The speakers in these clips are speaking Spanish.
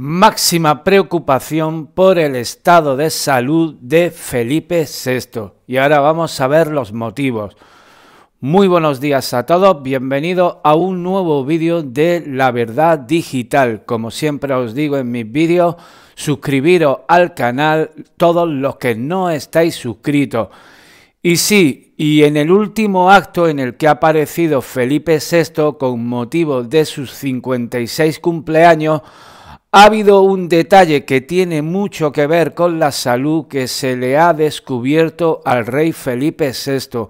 máxima preocupación por el estado de salud de Felipe VI. Y ahora vamos a ver los motivos. Muy buenos días a todos, bienvenidos a un nuevo vídeo de La Verdad Digital. Como siempre os digo en mis vídeos, suscribiros al canal todos los que no estáis suscritos. Y sí, y en el último acto en el que ha aparecido Felipe VI con motivo de sus 56 cumpleaños, ha habido un detalle que tiene mucho que ver con la salud que se le ha descubierto al rey Felipe VI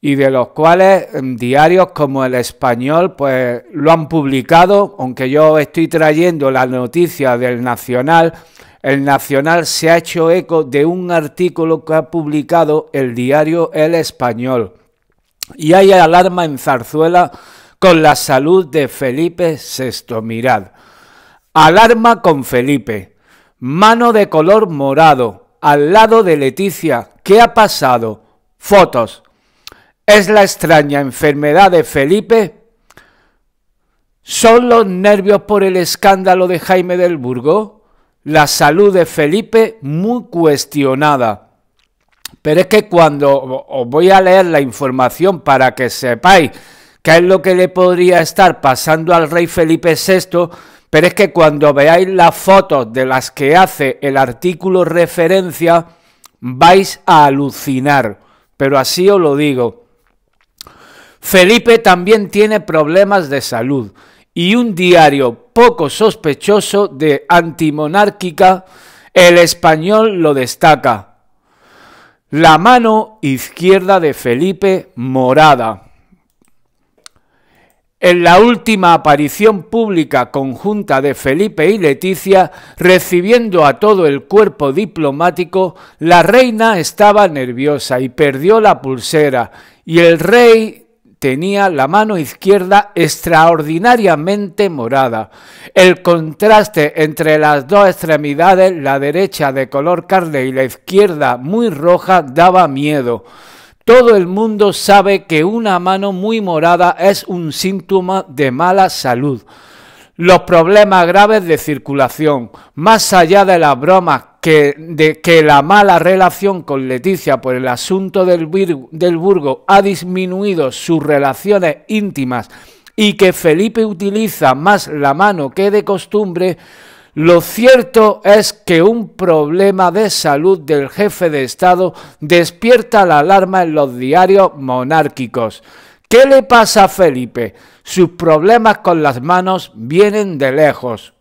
y de los cuales mm, diarios como el español pues lo han publicado, aunque yo estoy trayendo la noticia del Nacional, el Nacional se ha hecho eco de un artículo que ha publicado el diario El Español. Y hay alarma en Zarzuela con la salud de Felipe VI. Mirad. Alarma con Felipe. Mano de color morado al lado de Leticia. ¿Qué ha pasado? Fotos. ¿Es la extraña enfermedad de Felipe? ¿Son los nervios por el escándalo de Jaime del Burgo? La salud de Felipe muy cuestionada. Pero es que cuando os voy a leer la información para que sepáis qué es lo que le podría estar pasando al rey Felipe VI, pero es que cuando veáis las fotos de las que hace el artículo referencia, vais a alucinar. Pero así os lo digo. Felipe también tiene problemas de salud y un diario poco sospechoso de antimonárquica, el español lo destaca. La mano izquierda de Felipe morada. En la última aparición pública conjunta de Felipe y Leticia, recibiendo a todo el cuerpo diplomático, la reina estaba nerviosa y perdió la pulsera, y el rey tenía la mano izquierda extraordinariamente morada. El contraste entre las dos extremidades, la derecha de color carne y la izquierda muy roja, daba miedo. Todo el mundo sabe que una mano muy morada es un síntoma de mala salud. Los problemas graves de circulación, más allá de las bromas que, de, que la mala relación con Leticia por el asunto del, del Burgo ha disminuido sus relaciones íntimas y que Felipe utiliza más la mano que de costumbre, lo cierto es que un problema de salud del jefe de Estado despierta la alarma en los diarios monárquicos. ¿Qué le pasa a Felipe? Sus problemas con las manos vienen de lejos.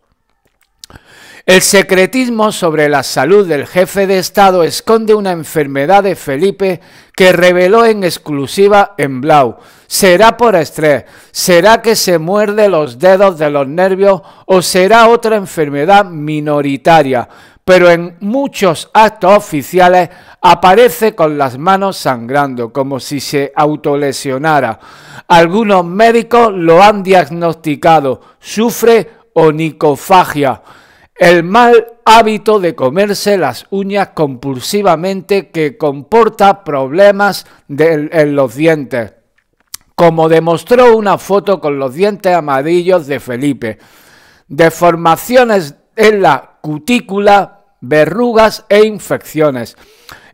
El secretismo sobre la salud del jefe de Estado esconde una enfermedad de Felipe que reveló en exclusiva en Blau. ¿Será por estrés? ¿Será que se muerde los dedos de los nervios? ¿O será otra enfermedad minoritaria? Pero en muchos actos oficiales aparece con las manos sangrando, como si se autolesionara. Algunos médicos lo han diagnosticado, sufre onicofagia el mal hábito de comerse las uñas compulsivamente que comporta problemas en los dientes, como demostró una foto con los dientes amarillos de Felipe. Deformaciones en la cutícula, verrugas e infecciones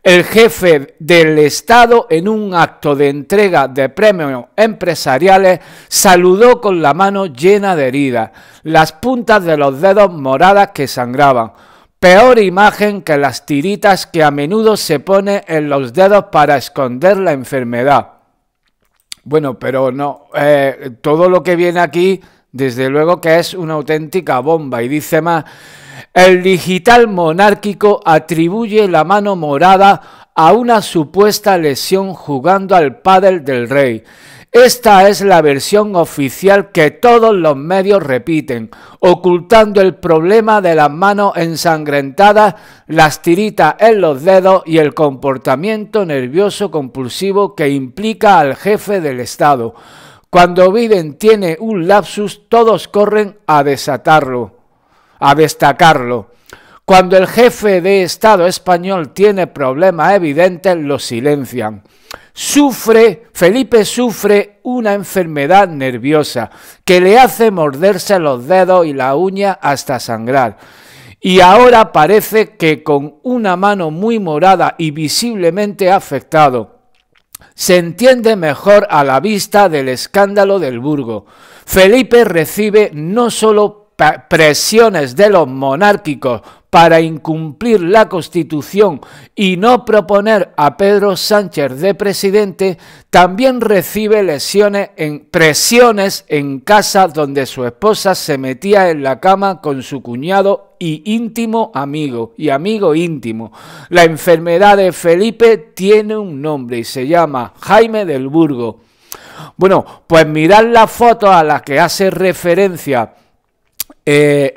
el jefe del Estado, en un acto de entrega de premios empresariales, saludó con la mano llena de heridas, las puntas de los dedos moradas que sangraban. Peor imagen que las tiritas que a menudo se pone en los dedos para esconder la enfermedad. Bueno, pero no, eh, todo lo que viene aquí, desde luego que es una auténtica bomba. Y dice más, el digital monárquico atribuye la mano morada a una supuesta lesión jugando al pádel del rey. Esta es la versión oficial que todos los medios repiten, ocultando el problema de la mano ensangrentada, las tiritas en los dedos y el comportamiento nervioso compulsivo que implica al jefe del Estado. Cuando Biden tiene un lapsus, todos corren a desatarlo a destacarlo. Cuando el jefe de Estado español tiene problemas evidentes, lo silencian. Sufre, Felipe sufre una enfermedad nerviosa que le hace morderse los dedos y la uña hasta sangrar. Y ahora parece que con una mano muy morada y visiblemente afectado, se entiende mejor a la vista del escándalo del Burgo. Felipe recibe no solo presiones de los monárquicos para incumplir la Constitución y no proponer a Pedro Sánchez de presidente, también recibe lesiones en, presiones en casa donde su esposa se metía en la cama con su cuñado y íntimo amigo, y amigo íntimo. La enfermedad de Felipe tiene un nombre y se llama Jaime del Burgo. Bueno, pues mirad la foto a la que hace referencia eh,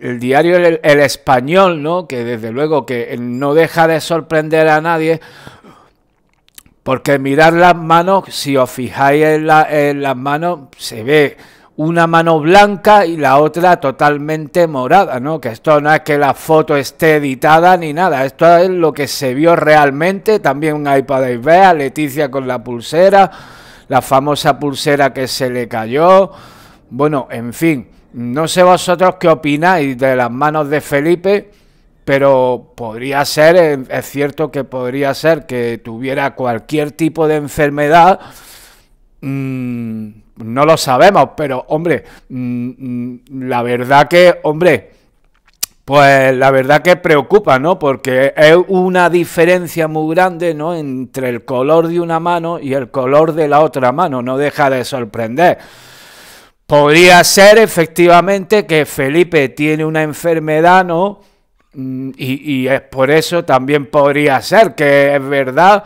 el, diario el, Español, ¿no? Que desde luego que no deja de sorprender a nadie. Porque mirar las manos, si os fijáis en, las manos, se ve una mano blanca y la otra totalmente morada, ¿no? Que esto no es que la foto esté editada ni nada, esto es lo que se vio realmente, también un iPad de a Leticia con la pulsera, la famosa pulsera que se le cayó, bueno, en fin, no sé vosotros qué opináis de las manos de Felipe, pero podría ser, es cierto que podría ser que tuviera cualquier tipo de enfermedad. Mm, no lo sabemos, pero hombre, mm, mm, la verdad que, hombre, pues la verdad que preocupa, ¿no? Porque es una diferencia muy grande, ¿no? Entre el color de una mano y el color de la otra mano, no deja de sorprender. Podría ser efectivamente que Felipe tiene una enfermedad, ¿no? Mm, y, es por eso también podría ser que es verdad.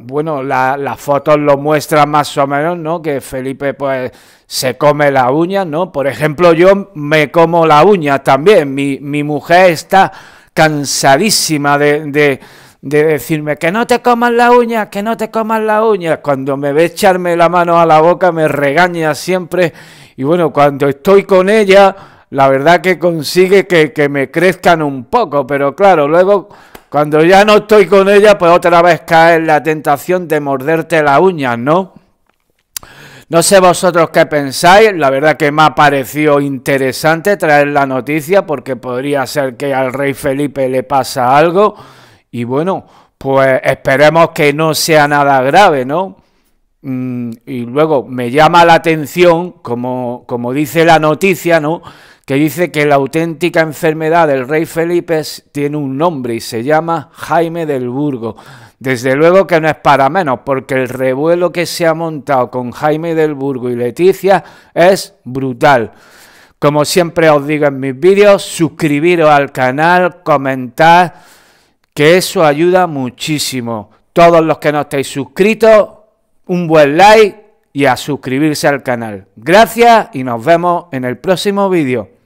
bueno, las fotos lo muestran más o menos, ¿no? Que Felipe pues se come la uña, ¿no? Por ejemplo, yo me como la uña también. Mi, mi mujer está cansadísima de, de de decirme que no te comas la uña, que no te comas la uña. Cuando me ve echarme la mano a la boca me regaña siempre y bueno, cuando estoy con ella, la verdad que consigue que, que me crezcan un poco, pero claro, luego cuando ya no estoy con ella, pues otra vez cae en la tentación de morderte la uña ¿no? No sé vosotros qué pensáis, la verdad que me ha parecido interesante traer la noticia porque podría ser que al rey Felipe le pasa algo. Y bueno, pues esperemos que no sea nada grave, ¿no? Mm, y luego me llama la atención, como, como dice la noticia, ¿no? que dice que la auténtica enfermedad del rey Felipe tiene un nombre y se llama Jaime del Burgo. Desde luego que no es para menos, porque el revuelo que se ha montado con Jaime del Burgo y Leticia es brutal. Como siempre os digo en mis vídeos, suscribiros al canal, comentar que eso ayuda muchísimo. Todos los que no estáis suscritos, un buen like y a suscribirse al canal. Gracias y nos vemos en el próximo vídeo.